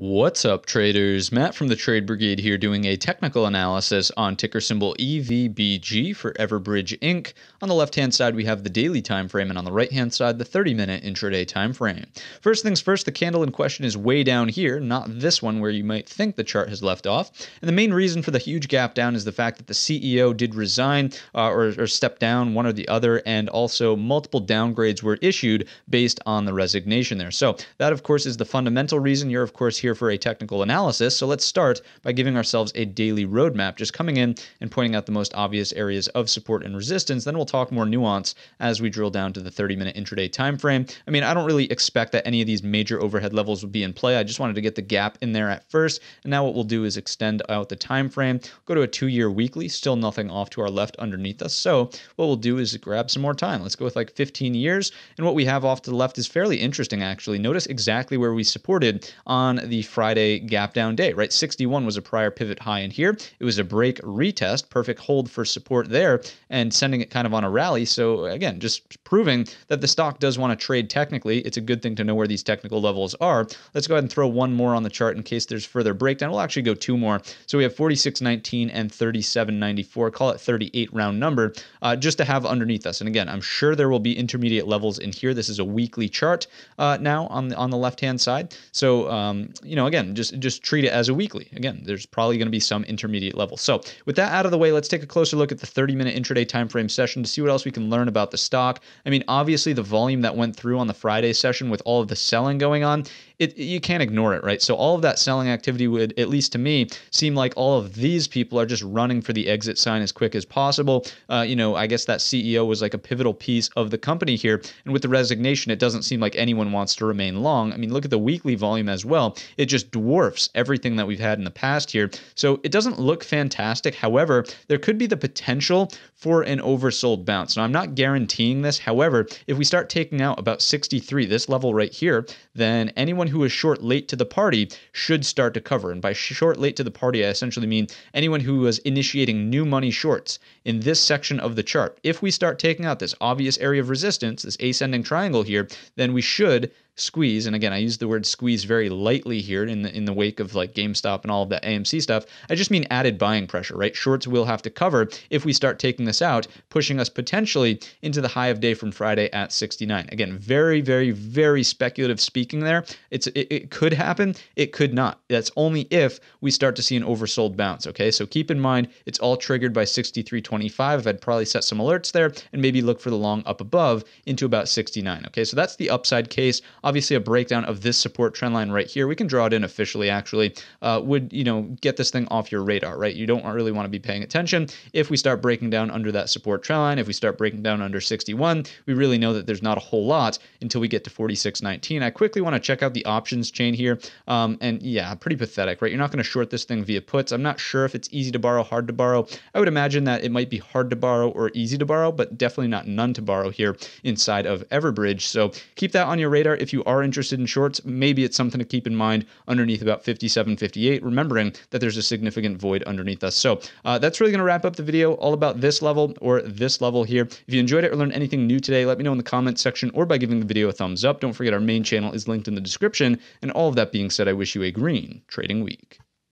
What's up, traders? Matt from the Trade Brigade here doing a technical analysis on ticker symbol EVBG for Everbridge Inc. On the left hand side, we have the daily time frame, and on the right hand side, the 30 minute intraday time frame. First things first, the candle in question is way down here, not this one where you might think the chart has left off. And the main reason for the huge gap down is the fact that the CEO did resign uh, or, or step down, one or the other, and also multiple downgrades were issued based on the resignation there. So, that of course is the fundamental reason. You're, of course, here here for a technical analysis, so let's start by giving ourselves a daily roadmap, just coming in and pointing out the most obvious areas of support and resistance. Then we'll talk more nuance as we drill down to the 30-minute intraday time frame. I mean, I don't really expect that any of these major overhead levels would be in play. I just wanted to get the gap in there at first. And now what we'll do is extend out the time frame, go to a two-year weekly, still nothing off to our left underneath us. So what we'll do is grab some more time. Let's go with like 15 years. And what we have off to the left is fairly interesting, actually. Notice exactly where we supported on the the Friday gap down day, right? 61 was a prior pivot high in here. It was a break retest, perfect hold for support there, and sending it kind of on a rally. So, again, just proving that the stock does want to trade technically. It's a good thing to know where these technical levels are. Let's go ahead and throw one more on the chart in case there's further breakdown. We'll actually go two more. So we have 46.19 and 37.94, call it 38 round number, uh, just to have underneath us. And again, I'm sure there will be intermediate levels in here. This is a weekly chart uh, now on the, on the left hand side. So, um, you know, again, just just treat it as a weekly. Again, there's probably going to be some intermediate level. So with that out of the way, let's take a closer look at the 30-minute intraday time frame session to see what else we can learn about the stock. I mean, obviously the volume that went through on the Friday session with all of the selling going on, it, you can't ignore it, right? So all of that selling activity would, at least to me, seem like all of these people are just running for the exit sign as quick as possible. Uh, you know, I guess that CEO was like a pivotal piece of the company here, and with the resignation, it doesn't seem like anyone wants to remain long. I mean, look at the weekly volume as well; it just dwarfs everything that we've had in the past here. So it doesn't look fantastic. However, there could be the potential for an oversold bounce. Now, I'm not guaranteeing this. However, if we start taking out about 63, this level right here, then anyone anyone who is short late to the party should start to cover. And by short late to the party, I essentially mean anyone who is initiating new money shorts in this section of the chart. If we start taking out this obvious area of resistance, this ascending triangle here, then we should squeeze, and again, I use the word squeeze very lightly here in the in the wake of like GameStop and all of the AMC stuff. I just mean added buying pressure, right? Shorts will have to cover if we start taking this out, pushing us potentially into the high of day from Friday at 69. Again, very, very, very speculative speaking there. It's it, it could happen, it could not. That's only if we start to see an oversold bounce. Okay, so keep in mind it's all triggered by 63.25. I'd probably set some alerts there and maybe look for the long up above into about 69. Okay, so that's the upside case obviously a breakdown of this support trend line right here. We can draw it in officially actually, uh, would, you know, get this thing off your radar, right? You don't really want to be paying attention. If we start breaking down under that support trend line, if we start breaking down under 61, we really know that there's not a whole lot until we get to 46.19. I quickly want to check out the options chain here. Um, and yeah, pretty pathetic, right? You're not going to short this thing via puts. I'm not sure if it's easy to borrow, hard to borrow. I would imagine that it might be hard to borrow or easy to borrow, but definitely not none to borrow here inside of Everbridge. So keep that on your radar if you you are interested in shorts, maybe it's something to keep in mind underneath about 57, 58, remembering that there's a significant void underneath us. So uh, that's really going to wrap up the video all about this level or this level here. If you enjoyed it or learned anything new today, let me know in the comments section or by giving the video a thumbs up. Don't forget our main channel is linked in the description. And all of that being said, I wish you a green trading week.